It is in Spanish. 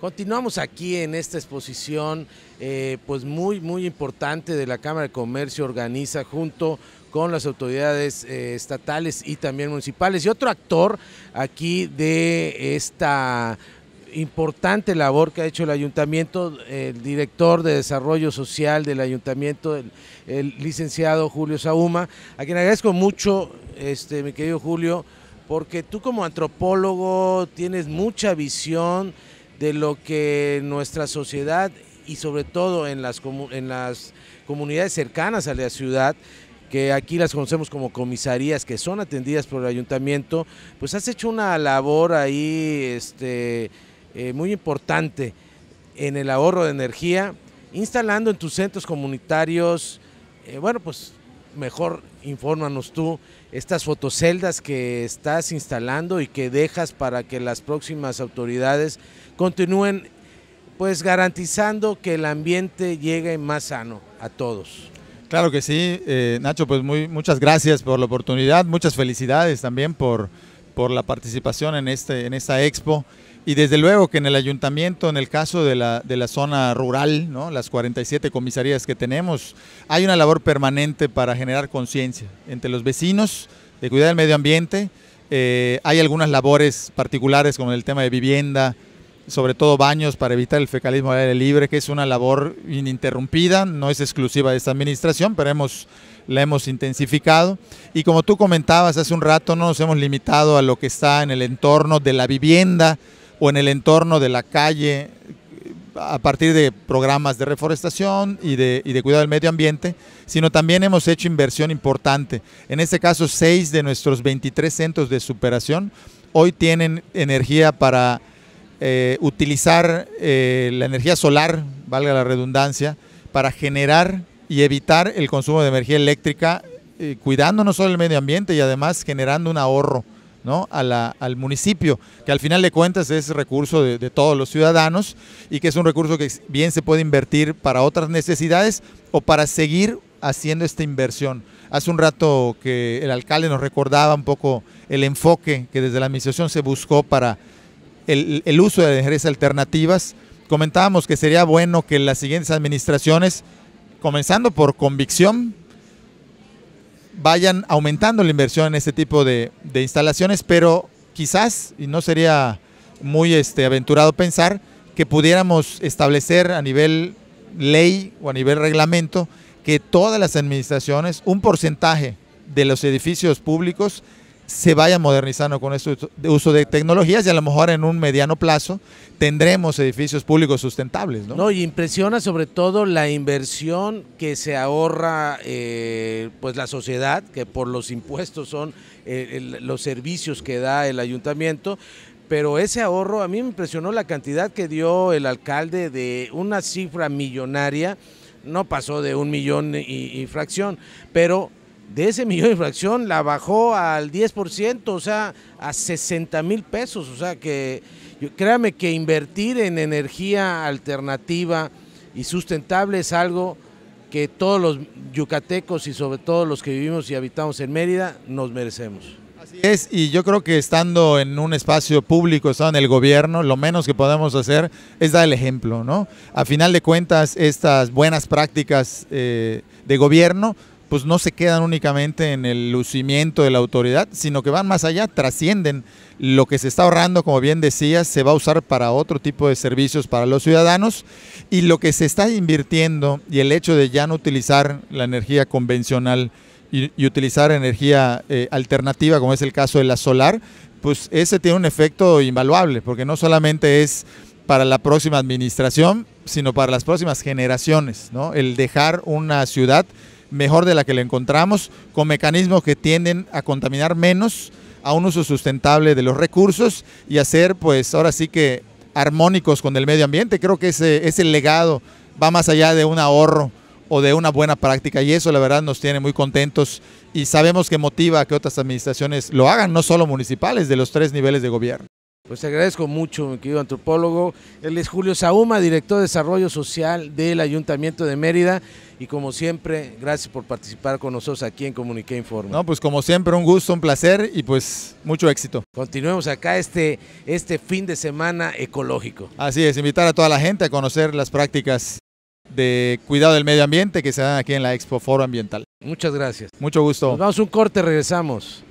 Continuamos aquí en esta exposición, eh, pues muy, muy importante de la Cámara de Comercio, organiza junto con las autoridades eh, estatales y también municipales. Y otro actor aquí de esta importante labor que ha hecho el ayuntamiento, el director de desarrollo social del ayuntamiento, el, licenciado Julio Sauma, a quien agradezco mucho, este, mi querido Julio, porque tú como antropólogo tienes mucha visión de lo que nuestra sociedad y sobre todo en las, en las comunidades cercanas a la ciudad, que aquí las conocemos como comisarías, que son atendidas por el ayuntamiento, pues has hecho una labor ahí este, eh, muy importante en el ahorro de energía, instalando en tus centros comunitarios, eh, bueno, pues mejor infórmanos tú, estas fotoceldas que estás instalando y que dejas para que las próximas autoridades continúen pues garantizando que el ambiente llegue más sano a todos. Claro que sí, eh, Nacho, pues muy, muchas gracias por la oportunidad, muchas felicidades también por, por la participación en, este, en esta expo. Y desde luego que en el ayuntamiento, en el caso de la, de la zona rural, ¿no? las 47 comisarías que tenemos, hay una labor permanente para generar conciencia entre los vecinos, de cuidar el medio ambiente. Eh, hay algunas labores particulares como el tema de vivienda, sobre todo baños para evitar el fecalismo al aire libre, que es una labor ininterrumpida, no es exclusiva de esta administración, pero hemos, la hemos intensificado. Y como tú comentabas hace un rato, no nos hemos limitado a lo que está en el entorno de la vivienda, o en el entorno de la calle a partir de programas de reforestación y de, cuidado del medio ambiente, sino también hemos hecho inversión importante. En este caso, seis de nuestros 23 centros de superación hoy tienen energía para eh, utilizar eh, la energía solar, valga la redundancia, para generar y evitar el consumo de energía eléctrica, eh, cuidando no solo el medio ambiente y además generando un ahorro. ¿no? al municipio, que al final de cuentas es recurso de, todos los ciudadanos y que es un recurso que bien se puede invertir para otras necesidades o para seguir haciendo esta inversión. Hace un rato que el alcalde nos recordaba un poco el enfoque que desde la administración se buscó para el, uso de energías alternativas. Comentábamos que sería bueno que las siguientes administraciones, comenzando por convicción, vayan aumentando la inversión en este tipo de, instalaciones, pero quizás, y no sería muy este, aventurado pensar, que pudiéramos establecer a nivel ley o a nivel reglamento que todas las administraciones, un porcentaje de los edificios públicos se vaya modernizando con este uso de tecnologías y a lo mejor en un mediano plazo tendremos edificios públicos sustentables. No, no y impresiona sobre todo la inversión que se ahorra eh, pues la sociedad, que por los impuestos son eh, los servicios que da el ayuntamiento, pero ese ahorro a mí me impresionó la cantidad que dio el alcalde de una cifra millonaria, no pasó de un millón y fracción, pero de ese millón de infracción la bajó al 10%, o sea, a 60 mil pesos. O sea que créame que invertir en energía alternativa y sustentable es algo que todos los yucatecos y sobre todo los que vivimos y habitamos en Mérida nos merecemos. Así es, y yo creo que estando en un espacio público, estando en el gobierno, lo menos que podemos hacer es dar el ejemplo, ¿no? A final de cuentas, estas buenas prácticas eh, de gobierno pues no se quedan únicamente en el lucimiento de la autoridad, sino que van más allá, trascienden lo que se está ahorrando, como bien decía, se va a usar para otro tipo de servicios para los ciudadanos y lo que se está invirtiendo y el hecho de ya no utilizar la energía convencional y, utilizar energía eh, alternativa, como es el caso de la solar, pues ese tiene un efecto invaluable, porque no solamente es para la próxima administración, sino para las próximas generaciones, ¿no? El dejar una ciudad mejor de la que le encontramos, con mecanismos que tienden a contaminar menos, a un uso sustentable de los recursos y a ser, pues ahora sí que armónicos con el medio ambiente. Creo que ese, ese legado va más allá de un ahorro o de una buena práctica y eso la verdad nos tiene muy contentos y sabemos que motiva a que otras administraciones lo hagan, no solo municipales, de los tres niveles de gobierno. Pues te agradezco mucho, mi querido antropólogo. Él es Julio Sauma, director de Desarrollo Social del Ayuntamiento de Mérida. Y como siempre, gracias por participar con nosotros aquí en Comunique Informe. No, pues como siempre, un gusto, un placer y pues mucho éxito. Continuemos acá este, este fin de semana ecológico. Así es, invitar a toda la gente a conocer las prácticas de cuidado del medio ambiente que se dan aquí en la Expo Foro Ambiental. Muchas gracias. Mucho gusto. Nos vamos un corte, regresamos.